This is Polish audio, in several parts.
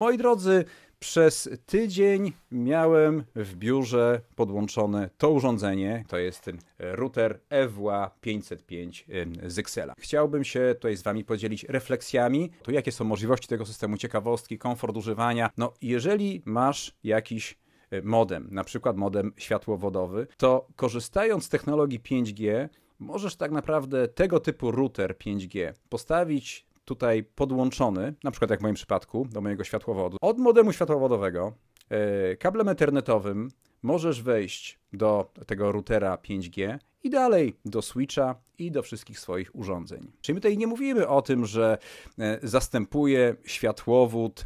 Moi drodzy, przez tydzień miałem w biurze podłączone to urządzenie, to jest router y EWA 505 z Excela. Chciałbym się tutaj z Wami podzielić refleksjami, to jakie są możliwości tego systemu, ciekawostki, komfort używania. No, jeżeli masz jakiś e, modem, na przykład modem światłowodowy, to korzystając z technologii 5G, możesz tak naprawdę tego typu router 5G postawić tutaj podłączony, na przykład jak w moim przypadku, do mojego światłowodu, od modemu światłowodowego, e, kablem ethernetowym możesz wejść do tego routera 5G i dalej do switcha i do wszystkich swoich urządzeń. Czyli my tutaj nie mówimy o tym, że e, zastępuje światłowód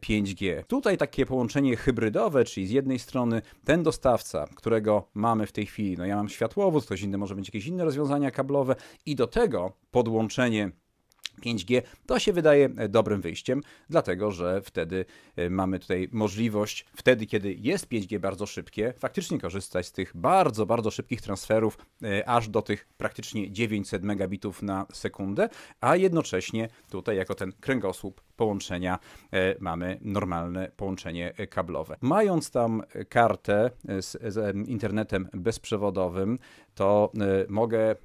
5G. E, tutaj takie połączenie hybrydowe, czyli z jednej strony ten dostawca, którego mamy w tej chwili, no ja mam światłowód, ktoś inny może mieć jakieś inne rozwiązania kablowe i do tego podłączenie 5G, to się wydaje e, dobrym wyjściem, dlatego że wtedy e, mamy tutaj możliwość, wtedy kiedy jest 5G bardzo szybkie, faktycznie korzystać z tych bardzo, bardzo szybkich transferów e, aż do tych praktycznie 900 megabitów na sekundę, a jednocześnie tutaj jako ten kręgosłup połączenia mamy normalne połączenie kablowe. Mając tam kartę z, z internetem bezprzewodowym, to mogę,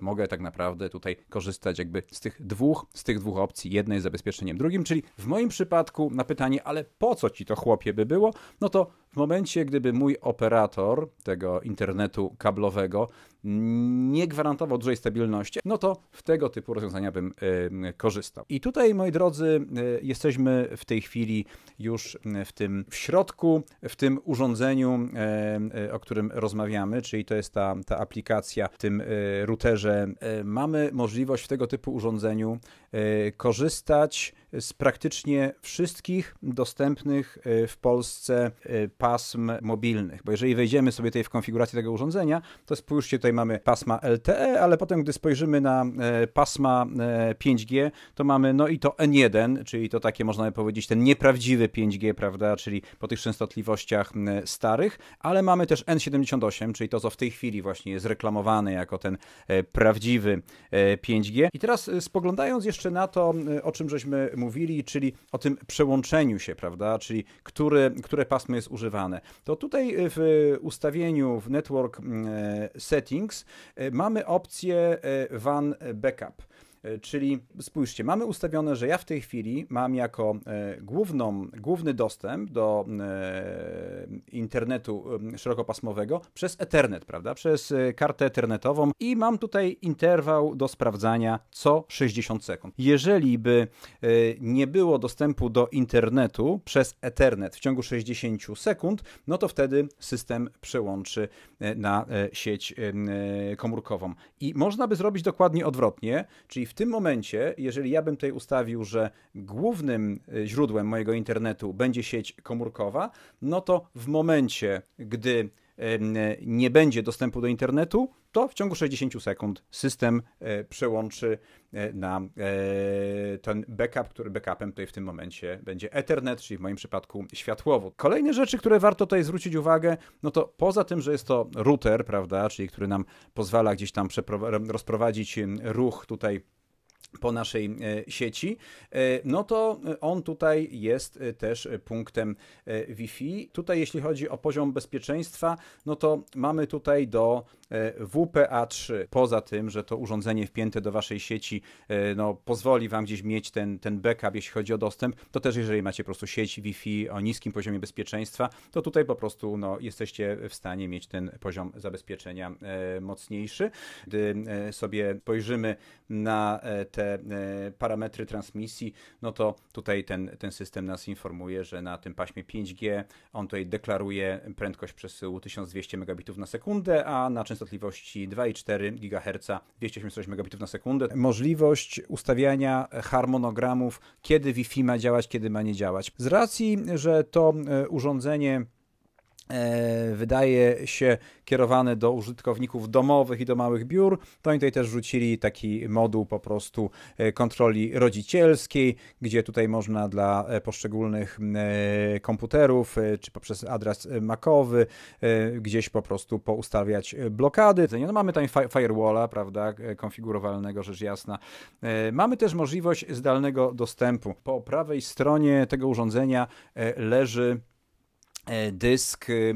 mogę tak naprawdę tutaj korzystać jakby z tych dwóch dwóch, z tych dwóch opcji jedna jest zabezpieczeniem drugim, czyli w moim przypadku na pytanie, ale po co ci to chłopie by było, no to w momencie, gdyby mój operator tego internetu kablowego nie gwarantował dużej stabilności, no to w tego typu rozwiązania bym korzystał. I tutaj, moi drodzy, e, jesteśmy w tej chwili już w tym w środku, w tym urządzeniu, e, o którym rozmawiamy, czyli to jest ta, ta aplikacja w tym e, routerze. Mamy możliwość w tego typu urządzeniu korzystać z praktycznie wszystkich dostępnych w Polsce pasm mobilnych, bo jeżeli wejdziemy sobie tutaj w konfigurację tego urządzenia, to spójrzcie, tutaj mamy pasma LTE, ale potem gdy spojrzymy na e, pasma 5G, e, to mamy no i to N1, czyli to takie można by powiedzieć ten nieprawdziwy 5G, prawda, czyli po tych częstotliwościach starych, ale mamy też N78, czyli to co w tej chwili właśnie jest reklamowane jako ten e, prawdziwy 5G. I teraz spoglądając jeszcze na to, o czym żeśmy mówili, czyli o tym przełączeniu się, prawda, czyli który, które pasmo jest używane, używane. To tutaj e, w ustawieniu w Network mm, e, Settings e, mamy opcję WAN Backup. E, czyli spójrzcie, mamy ustawione, że ja w tej chwili mam jako e, główną, główny dostęp do e, internetu szerokopasmowego przez Ethernet, prawda? Przez kartę Ethernetową i mam tutaj interwał do sprawdzania co 60 sekund. Jeżeli by nie było dostępu do internetu przez Ethernet w ciągu 60 sekund, no to wtedy system przełączy na sieć komórkową. I można by zrobić dokładnie odwrotnie, czyli w w tym momencie, jeżeli ja bym tutaj ustawił, że głównym y, źródłem mojego internetu będzie sieć komórkowa, no to w momencie, gdy nie będzie dostępu do internetu, to w ciągu 60 sekund system e, przełączy e, na e, ten backup, który backupem tutaj w tym momencie będzie Ethernet, czyli w moim przypadku światłowód. Kolejne rzeczy, które warto tutaj zwrócić uwagę, no to poza tym, że jest to router, prawda, czyli który nam pozwala gdzieś tam rozprowadzić ruch tutaj po naszej e, sieci, e, no to on tutaj jest e, też punktem Wi-Fi. Tutaj jeśli chodzi o poziom bezpieczeństwa, no to mamy tutaj do WPA3. Poza tym, że to urządzenie wpięte do waszej sieci no, pozwoli wam gdzieś mieć ten, ten backup, jeśli chodzi o dostęp, to też jeżeli macie po prostu sieć Wi-Fi o niskim poziomie bezpieczeństwa, to tutaj po prostu no, jesteście w stanie mieć ten poziom zabezpieczenia mocniejszy. Gdy sobie spojrzymy na te e, parametry transmisji, no to tutaj ten, ten system nas informuje, że na tym paśmie 5G on tutaj deklaruje prędkość przesyłu 1200 megabitów na sekundę, a na częstotliwości 2,4 GHz 286 megabitów na sekundę. Możliwość ustawiania harmonogramów, kiedy Wi-Fi ma działać, kiedy ma nie działać. Z racji, że to e, urządzenie E, wydaje się kierowane do użytkowników domowych i do małych biur, to no oni tutaj też rzucili taki moduł po prostu e, kontroli rodzicielskiej, gdzie tutaj można dla e, poszczególnych komputerów, czy poprzez adres makowy, gdzieś po prostu poustawiać blokady. No mamy tam firewalla, prawda, konfigurowalnego, rzecz jasna. Mamy też możliwość zdalnego dostępu. Po prawej stronie tego urządzenia leży E, dysk e,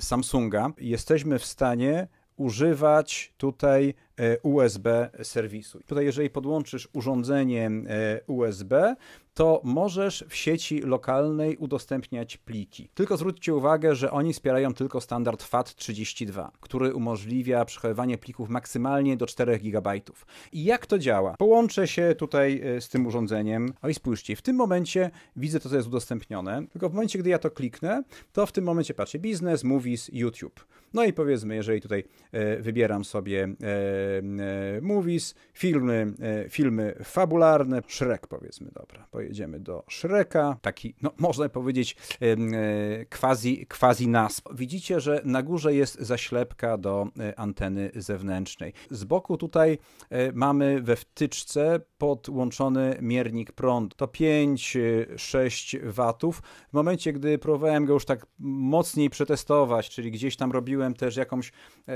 Samsunga, jesteśmy w stanie używać tutaj E, USB serwisu. Tutaj, jeżeli podłączysz urządzenie e, USB, to możesz w sieci lokalnej udostępniać pliki. Tylko zwróćcie uwagę, że oni wspierają tylko standard FAT32, który umożliwia przechowywanie plików maksymalnie do 4 GB. I jak to działa? Połączę się tutaj e, z tym urządzeniem. O no i spójrzcie, w tym momencie widzę to, co jest udostępnione. Tylko w momencie, gdy ja to kliknę, to w tym momencie patrzę business, movies, YouTube. No i powiedzmy, jeżeli tutaj wybieram sobie E, movies, filmy, e, filmy fabularne, Shrek powiedzmy, dobra, pojedziemy do Shreka, taki, no można powiedzieć e, quasi, quasi Widzicie, że na górze jest zaślepka do anteny zewnętrznej. Z boku tutaj mamy we wtyczce podłączony miernik prąd. To 5-6 watów. W momencie, gdy próbowałem go już tak mocniej przetestować, czyli gdzieś tam robiłem też jakąś, e,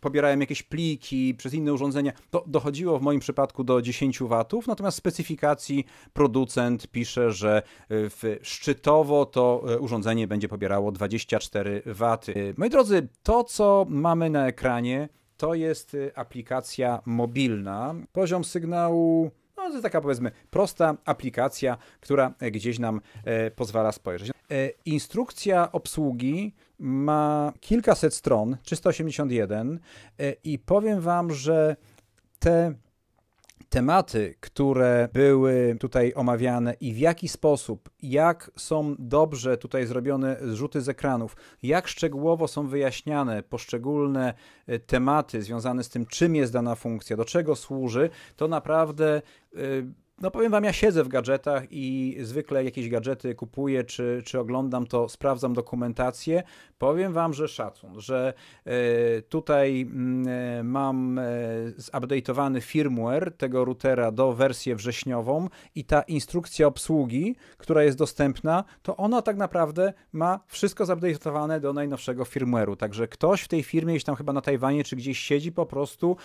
pobierałem jakieś pliki, przez inne urządzenia, to dochodziło w moim przypadku do 10 watów, natomiast specyfikacji producent pisze, że y, w szczytowo to y, urządzenie będzie pobierało 24 waty. Moi drodzy, to co mamy na ekranie to jest y, aplikacja mobilna. Poziom sygnału no, to jest taka powiedzmy prosta aplikacja, która e, gdzieś nam e, pozwala spojrzeć. E, instrukcja obsługi ma kilkaset stron, 381 i powiem Wam, że te tematy, które były tutaj omawiane i w jaki sposób, jak są dobrze tutaj zrobione zrzuty z ekranów, jak szczegółowo są wyjaśniane poszczególne e, tematy związane z tym, czym jest dana funkcja, do czego służy, to naprawdę. Yy, no powiem wam, ja siedzę w gadżetach i zwykle jakieś gadżety kupuję czy, czy oglądam, to sprawdzam dokumentację. Powiem wam, że szacun, że e, tutaj mm, e, mam e, zupdate'owany firmware tego routera do wersję wrześniową i ta instrukcja obsługi, która jest dostępna, to ona tak naprawdę ma wszystko zupdate'owane do najnowszego firmware'u. Także ktoś w tej firmie, gdzieś tam chyba na Tajwanie czy gdzieś siedzi po prostu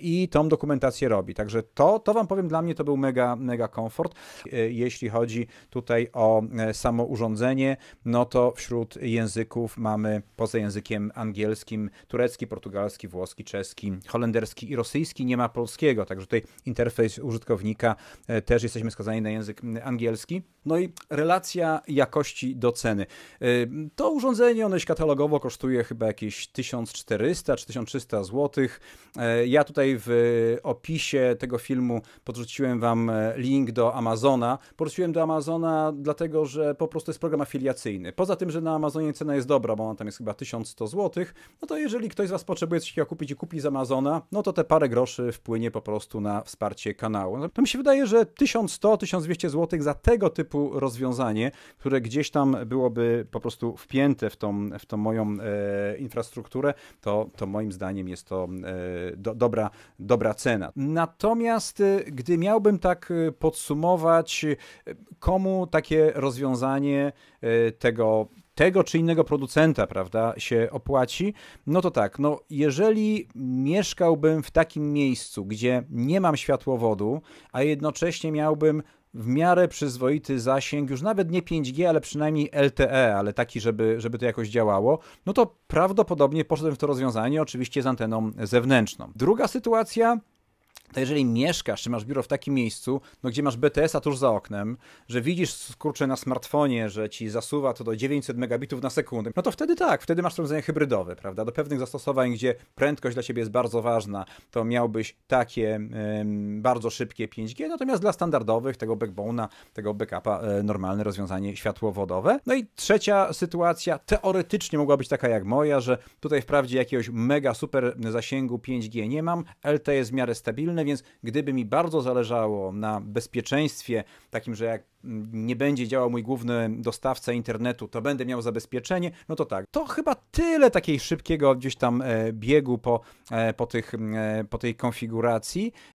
i tą dokumentację robi. Także to, to wam powiem, dla mnie to był mega mega komfort. E, jeśli chodzi tutaj o e, samo urządzenie, no to wśród języków mamy poza językiem angielskim turecki, portugalski, włoski, czeski, holenderski i rosyjski. Nie ma polskiego, także tutaj interfejs użytkownika e, też jesteśmy skazani na język angielski. No i relacja jakości do ceny. To urządzenie, ono się katalogowo kosztuje chyba jakieś 1400 czy 1300 zł. Ja tutaj w opisie tego filmu podrzuciłem Wam link do Amazona. Poruszyłem do Amazona, dlatego że po prostu jest program afiliacyjny. Poza tym, że na Amazonie cena jest dobra, bo ona tam jest chyba 1100 zł, no to jeżeli ktoś z Was potrzebuje coś kupić i kupi z Amazona, no to te parę groszy wpłynie po prostu na wsparcie kanału. No, to mi się wydaje, że 1100-1200 zł za tego typu rozwiązanie, które gdzieś tam byłoby po prostu wpięte w tą, w tą moją e, infrastrukturę, to, to moim zdaniem jest to e, do, dobra, dobra cena. Natomiast e, gdy miałbym tak podsumować, komu takie rozwiązanie e, tego, tego czy innego producenta, prawda, się opłaci, no to tak, no jeżeli mieszkałbym w takim miejscu, gdzie nie mam światłowodu, a jednocześnie miałbym w miarę przyzwoity zasięg, już nawet nie 5G, ale przynajmniej LTE, ale taki, żeby, żeby to jakoś działało, no to prawdopodobnie poszedłem w to rozwiązanie oczywiście z anteną zewnętrzną. Druga sytuacja, to jeżeli mieszkasz, czy masz biuro w takim miejscu, no gdzie masz BTS-a tuż za oknem, że widzisz, kurczę, na smartfonie, że ci zasuwa to do 900 megabitów na sekundę, no to wtedy tak, wtedy masz rozwiązanie hybrydowe, prawda? Do pewnych zastosowań, gdzie prędkość dla ciebie jest bardzo ważna, to miałbyś takie ym, bardzo szybkie 5G, natomiast dla standardowych, tego backbone'a, tego backupa, y, normalne rozwiązanie światłowodowe. No i trzecia sytuacja, teoretycznie mogła być taka jak moja, że tutaj wprawdzie jakiegoś mega super zasięgu 5G nie mam, LTE jest w miarę stabilny, więc gdyby mi bardzo zależało na bezpieczeństwie, takim, że jak nie będzie działał mój główny dostawca internetu, to będę miał zabezpieczenie, no to tak. To chyba tyle takiej szybkiego gdzieś tam e, biegu po, e, po, tych, e, po tej konfiguracji.